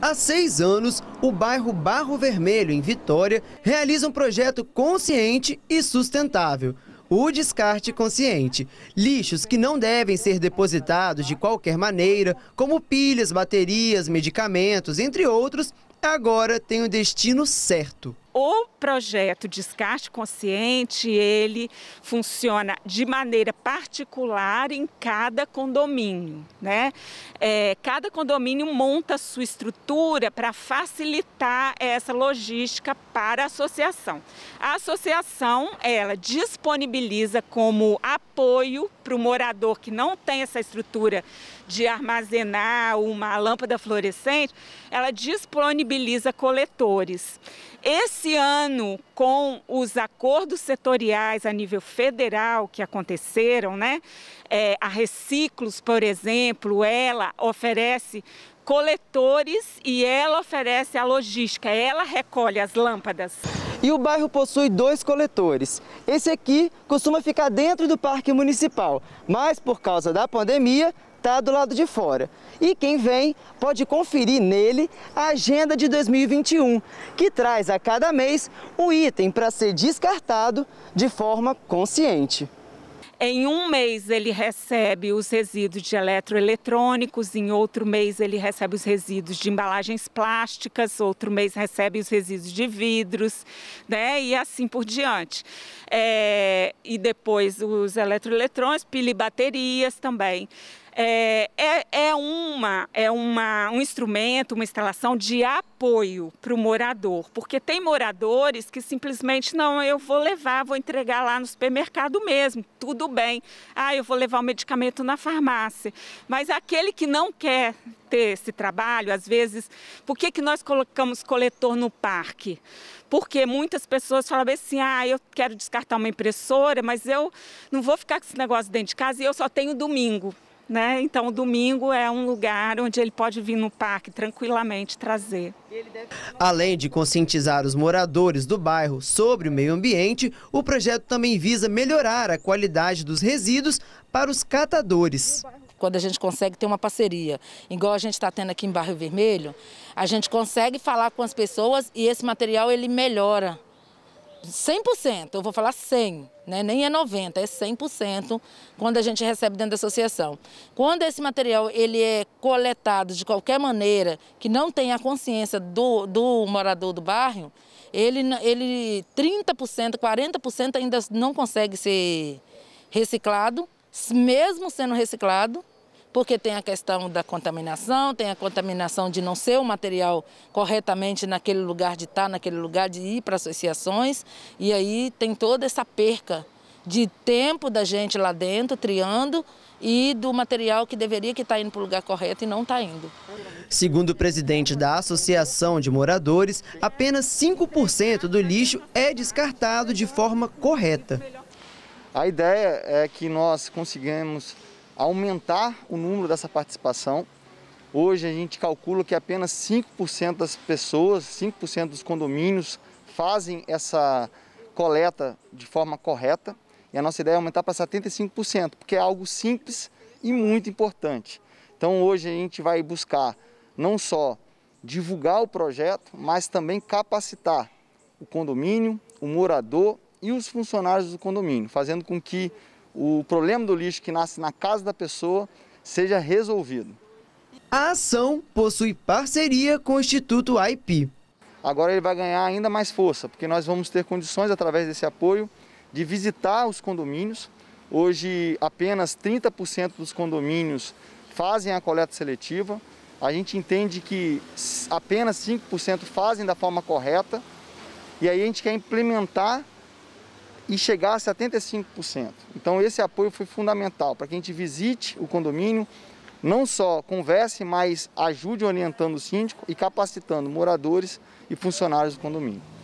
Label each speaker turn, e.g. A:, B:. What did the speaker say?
A: Há seis anos, o bairro Barro Vermelho, em Vitória, realiza um projeto consciente e sustentável. O descarte consciente. Lixos que não devem ser depositados de qualquer maneira, como pilhas, baterias, medicamentos, entre outros, agora têm o destino certo.
B: O projeto Descarte Consciente, ele funciona de maneira particular em cada condomínio, né? É, cada condomínio monta a sua estrutura para facilitar essa logística para a associação. A associação, ela disponibiliza como apoio para o morador que não tem essa estrutura de armazenar uma lâmpada fluorescente, ela disponibiliza coletores. Esse ano, com os acordos setoriais a nível federal que aconteceram, né? É, a Reciclos, por exemplo, ela oferece coletores e ela oferece a logística, ela recolhe as lâmpadas. E o bairro possui
A: dois coletores. Esse aqui costuma ficar dentro do Parque Municipal, mas por causa da pandemia, está do lado de fora. E quem vem pode conferir nele a agenda de 2021, que traz a cada mês um item para ser descartado de forma consciente.
B: Em um mês ele recebe os resíduos de eletroeletrônicos, em outro mês ele recebe os resíduos de embalagens plásticas, outro mês recebe os resíduos de vidros, né? E assim por diante. É, e depois os eletroeletrônicos, pilha e baterias também é, é, é, uma, é uma, um instrumento, uma instalação de apoio para o morador, porque tem moradores que simplesmente não, eu vou levar, vou entregar lá no supermercado mesmo, tudo bem. Ah, eu vou levar o medicamento na farmácia. Mas aquele que não quer ter esse trabalho, às vezes, por que, que nós colocamos coletor no parque? Porque muitas pessoas falam assim: ah, eu quero descartar uma impressora, mas eu não vou ficar com esse negócio dentro de casa e eu só tenho domingo. Né? Então, domingo é um lugar onde ele pode vir no parque tranquilamente trazer.
A: Além de conscientizar os moradores do bairro sobre o meio ambiente, o projeto também visa melhorar a qualidade dos resíduos para os catadores
C: quando a gente consegue ter uma parceria, igual a gente está tendo aqui em Barro Vermelho, a gente consegue falar com as pessoas e esse material ele melhora. 100%, eu vou falar 100, né? nem é 90, é 100% quando a gente recebe dentro da associação. Quando esse material ele é coletado de qualquer maneira que não tenha a consciência do, do morador do bairro, ele, ele 30%, 40% ainda não consegue ser reciclado, mesmo sendo reciclado, porque tem a questão da contaminação, tem a contaminação de não ser o material corretamente naquele lugar de estar, tá naquele lugar de ir para associações, e aí tem toda essa perca de tempo da gente lá dentro, triando, e do material que deveria que estar tá indo para o lugar correto e não está indo.
A: Segundo o presidente da Associação de Moradores, apenas 5% do lixo é descartado de forma correta.
D: A ideia é que nós consigamos aumentar o número dessa participação. Hoje a gente calcula que apenas 5% das pessoas, 5% dos condomínios fazem essa coleta de forma correta. E a nossa ideia é aumentar para 75%, porque é algo simples e muito importante. Então hoje a gente vai buscar não só divulgar o projeto, mas também capacitar o condomínio, o morador e os funcionários do condomínio, fazendo com que o problema do lixo que nasce na casa da pessoa seja resolvido. A ação possui parceria com o Instituto Aip. Agora ele vai ganhar ainda mais força, porque nós vamos ter condições, através desse apoio, de visitar os condomínios. Hoje, apenas 30% dos condomínios fazem a coleta seletiva. A gente entende que apenas 5% fazem da forma correta. E aí a gente quer implementar e chegar a 75%. Então esse apoio foi fundamental para que a gente visite o condomínio, não só converse, mas ajude orientando o síndico e capacitando moradores e funcionários do condomínio.